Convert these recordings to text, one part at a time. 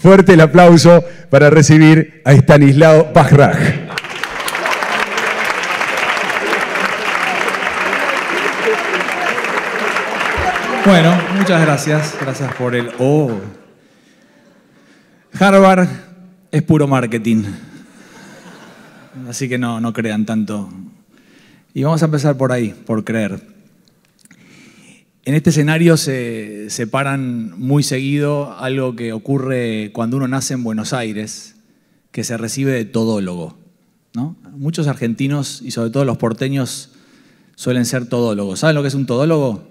Fuerte el aplauso para recibir a Estanislao Pajraj. Bueno, muchas gracias. Gracias por el oh. Harvard es puro marketing. Así que no, no crean tanto. Y vamos a empezar por ahí, por creer. En este escenario se separan muy seguido algo que ocurre cuando uno nace en Buenos Aires, que se recibe de todólogo. Muchos argentinos y sobre todo los porteños suelen ser todólogos. ¿Saben lo que es un todólogo?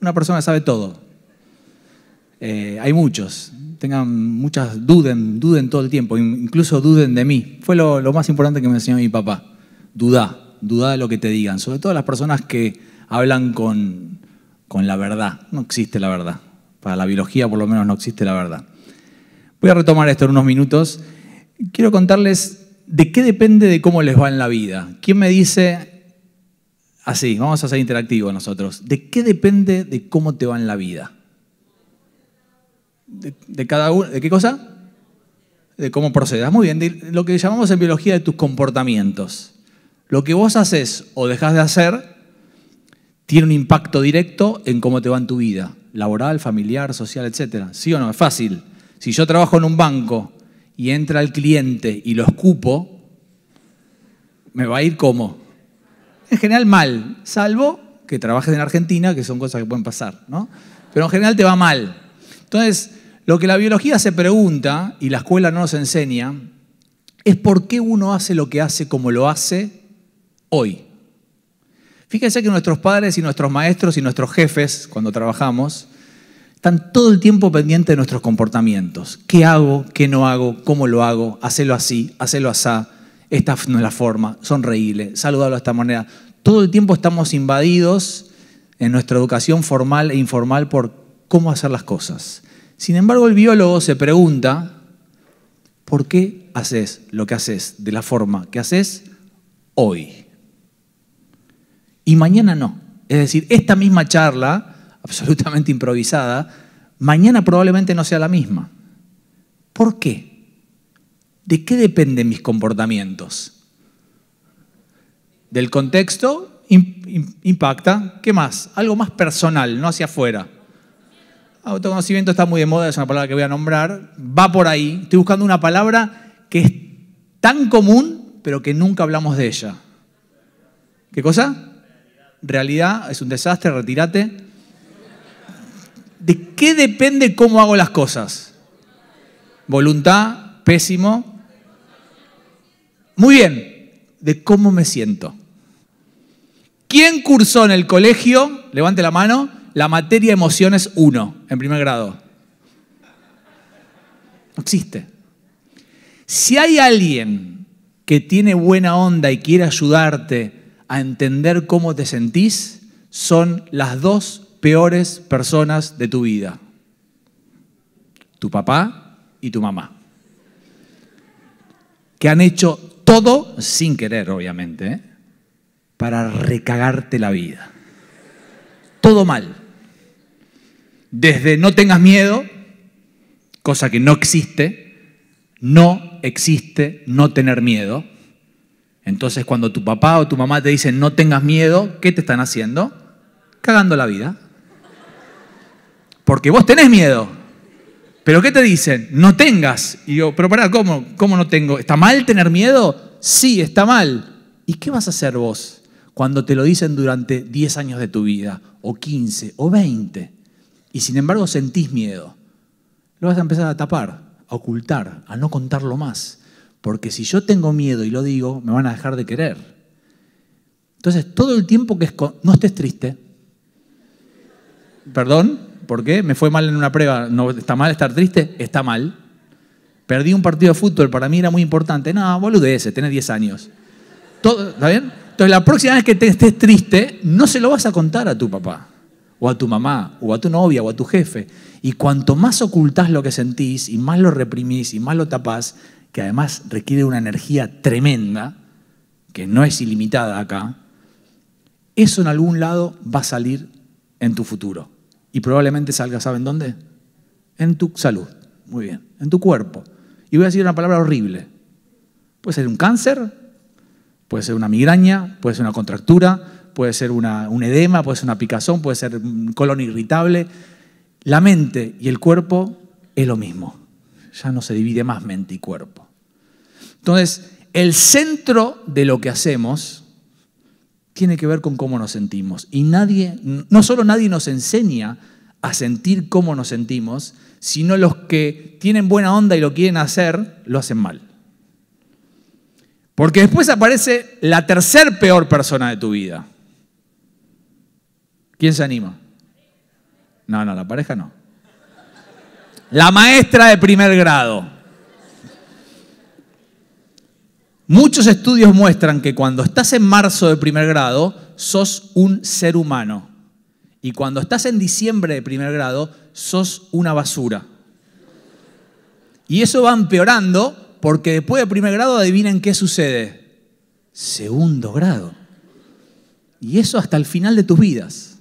Una persona sabe todo. Eh, hay muchos. Tengan muchas, duden, duden todo el tiempo, incluso duden de mí. Fue lo, lo más importante que me enseñó mi papá. Dudá, dudá de lo que te digan. Sobre todo las personas que hablan con con la verdad. No existe la verdad. Para la biología por lo menos no existe la verdad. Voy a retomar esto en unos minutos. Quiero contarles de qué depende de cómo les va en la vida. ¿Quién me dice, así, vamos a ser interactivos nosotros, de qué depende de cómo te va en la vida? De, cada uno, ¿de qué cosa? De cómo procedas. Muy bien, lo que llamamos en biología de tus comportamientos. Lo que vos haces o dejas de hacer tiene un impacto directo en cómo te va en tu vida, laboral, familiar, social, etc. ¿Sí o no? Es fácil. Si yo trabajo en un banco y entra el cliente y lo escupo, me va a ir ¿cómo? En general mal, salvo que trabajes en Argentina, que son cosas que pueden pasar, ¿no? Pero en general te va mal. Entonces, lo que la biología se pregunta y la escuela no nos enseña es por qué uno hace lo que hace como lo hace hoy. Fíjense que nuestros padres y nuestros maestros y nuestros jefes, cuando trabajamos, están todo el tiempo pendientes de nuestros comportamientos. ¿Qué hago? ¿Qué no hago? ¿Cómo lo hago? Hacelo así, hacelo asá. Esta no es la forma. Sonreíle, saludalo de esta manera. Todo el tiempo estamos invadidos en nuestra educación formal e informal por cómo hacer las cosas. Sin embargo, el biólogo se pregunta, ¿por qué haces lo que haces de la forma que haces hoy? y mañana no. Es decir, esta misma charla, absolutamente improvisada, mañana probablemente no sea la misma. ¿Por qué? ¿De qué dependen mis comportamientos? Del contexto impacta. ¿Qué más? Algo más personal, no hacia afuera. Autoconocimiento está muy de moda, es una palabra que voy a nombrar. Va por ahí. Estoy buscando una palabra que es tan común, pero que nunca hablamos de ella. ¿Qué cosa? realidad es un desastre, retírate. ¿De qué depende cómo hago las cosas? Voluntad, pésimo. Muy bien, de cómo me siento. ¿Quién cursó en el colegio, levante la mano, la materia emociones uno, en primer grado? No existe. Si hay alguien que tiene buena onda y quiere ayudarte a entender cómo te sentís son las dos peores personas de tu vida. Tu papá y tu mamá. Que han hecho todo, sin querer obviamente, ¿eh? para recagarte la vida. Todo mal. Desde no tengas miedo, cosa que no existe, no existe no tener miedo entonces cuando tu papá o tu mamá te dicen no tengas miedo, ¿qué te están haciendo? Cagando la vida. Porque vos tenés miedo. Pero ¿qué te dicen? No tengas. Y yo, pero pará, ¿cómo? no tengo? ¿Está mal tener miedo? Sí, está mal. ¿Y qué vas a hacer vos cuando te lo dicen durante 10 años de tu vida? O 15, o 20. Y sin embargo sentís miedo. Lo vas a empezar a tapar, a ocultar, a no contarlo más. Porque si yo tengo miedo y lo digo, me van a dejar de querer. Entonces, todo el tiempo que no estés triste. Perdón, ¿por qué? Me fue mal en una prueba. ¿No está mal estar triste? Está mal. Perdí un partido de fútbol, para mí era muy importante. No, ese. tenés 10 años. Todo, ¿Está bien? Entonces, la próxima vez que estés triste, no se lo vas a contar a tu papá, o a tu mamá, o a tu novia, o a tu jefe. Y cuanto más ocultás lo que sentís, y más lo reprimís, y más lo tapás, que además requiere una energía tremenda, que no es ilimitada acá, eso en algún lado va a salir en tu futuro. Y probablemente salga, ¿saben dónde? En tu salud. Muy bien. En tu cuerpo. Y voy a decir una palabra horrible. Puede ser un cáncer, puede ser una migraña, puede ser una contractura, puede ser un edema, puede ser una picazón, puede ser un colon irritable. La mente y el cuerpo es lo mismo ya no se divide más mente y cuerpo. Entonces, el centro de lo que hacemos tiene que ver con cómo nos sentimos. Y nadie, no solo nadie nos enseña a sentir cómo nos sentimos, sino los que tienen buena onda y lo quieren hacer, lo hacen mal. Porque después aparece la tercer peor persona de tu vida. ¿Quién se anima? No, no, la pareja no. La maestra de primer grado. Muchos estudios muestran que cuando estás en marzo de primer grado, sos un ser humano. Y cuando estás en diciembre de primer grado, sos una basura. Y eso va empeorando porque después de primer grado, adivinen qué sucede. Segundo grado. Y eso hasta el final de tus vidas.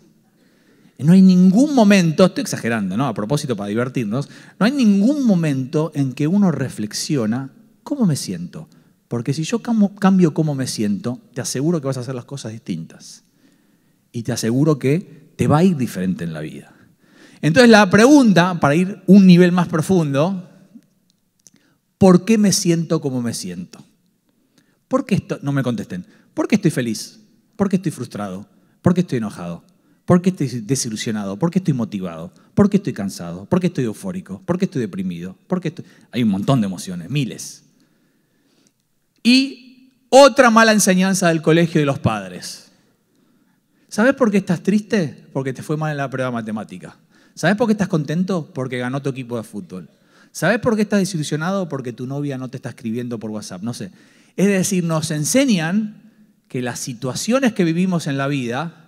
No hay ningún momento, estoy exagerando, ¿no? A propósito para divertirnos, no hay ningún momento en que uno reflexiona cómo me siento. Porque si yo cambio cómo me siento, te aseguro que vas a hacer las cosas distintas. Y te aseguro que te va a ir diferente en la vida. Entonces la pregunta, para ir un nivel más profundo, ¿por qué me siento como me siento? ¿Por esto? No me contesten. ¿Por qué estoy feliz? ¿Por qué estoy frustrado? ¿Por qué estoy enojado? ¿Por qué estoy desilusionado? ¿Por qué estoy motivado? ¿Por qué estoy cansado? ¿Por qué estoy eufórico? ¿Por qué estoy deprimido? ¿Por Hay un montón de emociones, miles. Y otra mala enseñanza del colegio de los padres. ¿Sabes por qué estás triste? Porque te fue mal en la prueba matemática. ¿Sabes por qué estás contento? Porque ganó tu equipo de fútbol. ¿Sabes por qué estás desilusionado? Porque tu novia no te está escribiendo por WhatsApp. No sé. Es decir, nos enseñan que las situaciones que vivimos en la vida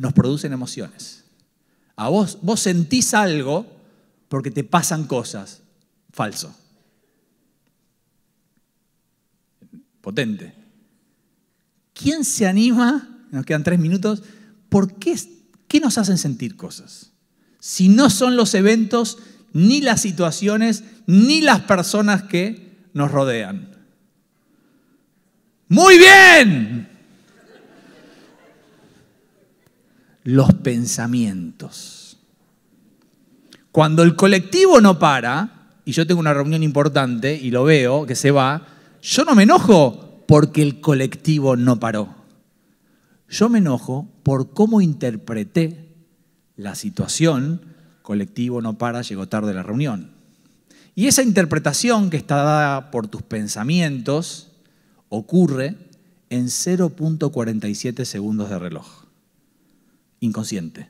nos producen emociones. A vos, vos sentís algo porque te pasan cosas. Falso. Potente. ¿Quién se anima? Nos quedan tres minutos. ¿Por qué, qué nos hacen sentir cosas? Si no son los eventos, ni las situaciones, ni las personas que nos rodean. Muy bien. los pensamientos. Cuando el colectivo no para, y yo tengo una reunión importante y lo veo que se va, yo no me enojo porque el colectivo no paró. Yo me enojo por cómo interpreté la situación, colectivo no para, llegó tarde la reunión. Y esa interpretación que está dada por tus pensamientos ocurre en 0.47 segundos de reloj inconsciente.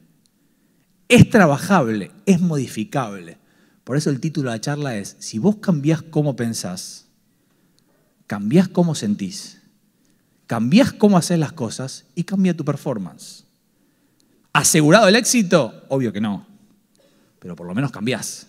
Es trabajable, es modificable. Por eso el título de la charla es, si vos cambiás cómo pensás, cambiás cómo sentís, cambiás cómo haces las cosas y cambia tu performance. ¿Asegurado el éxito? Obvio que no, pero por lo menos cambiás.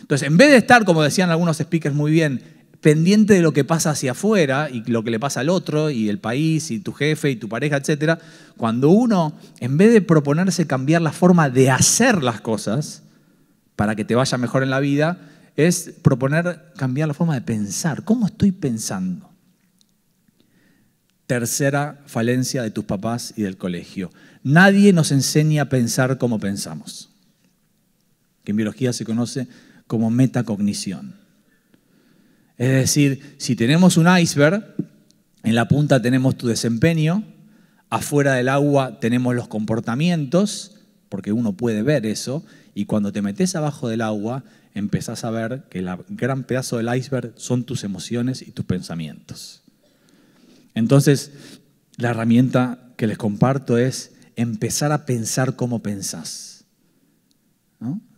Entonces, en vez de estar, como decían algunos speakers muy bien, pendiente de lo que pasa hacia afuera y lo que le pasa al otro y el país y tu jefe y tu pareja, etc. Cuando uno, en vez de proponerse cambiar la forma de hacer las cosas para que te vaya mejor en la vida, es proponer cambiar la forma de pensar. ¿Cómo estoy pensando? Tercera falencia de tus papás y del colegio. Nadie nos enseña a pensar como pensamos, que en biología se conoce como metacognición. Es decir, si tenemos un iceberg, en la punta tenemos tu desempeño, afuera del agua tenemos los comportamientos, porque uno puede ver eso, y cuando te metes abajo del agua empezás a ver que el gran pedazo del iceberg son tus emociones y tus pensamientos. Entonces, la herramienta que les comparto es empezar a pensar como pensás.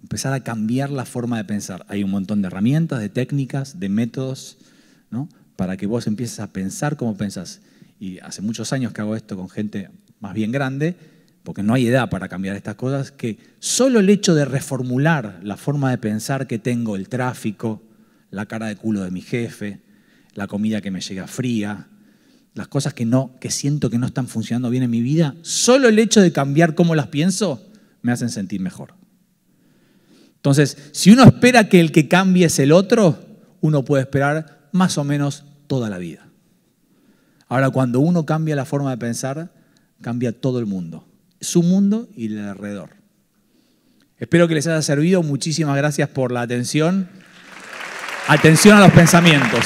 Empezar a cambiar la forma de pensar. Hay un montón de herramientas, de técnicas, de métodos, ¿no? Para que vos empieces a pensar como pensás. Y hace muchos años que hago esto con gente más bien grande, porque no hay edad para cambiar estas cosas, que solo el hecho de reformular la forma de pensar que tengo, el tráfico, la cara de culo de mi jefe, la comida que me llega fría, las cosas que no que siento que no están funcionando bien en mi vida, solo el hecho de cambiar cómo las pienso me hacen sentir mejor. Entonces, si uno espera que el que cambie es el otro, uno puede esperar más o menos toda la vida. Ahora, cuando uno cambia la forma de pensar, cambia todo el mundo, su mundo y el alrededor. Espero que les haya servido. Muchísimas gracias por la atención. Atención a los pensamientos.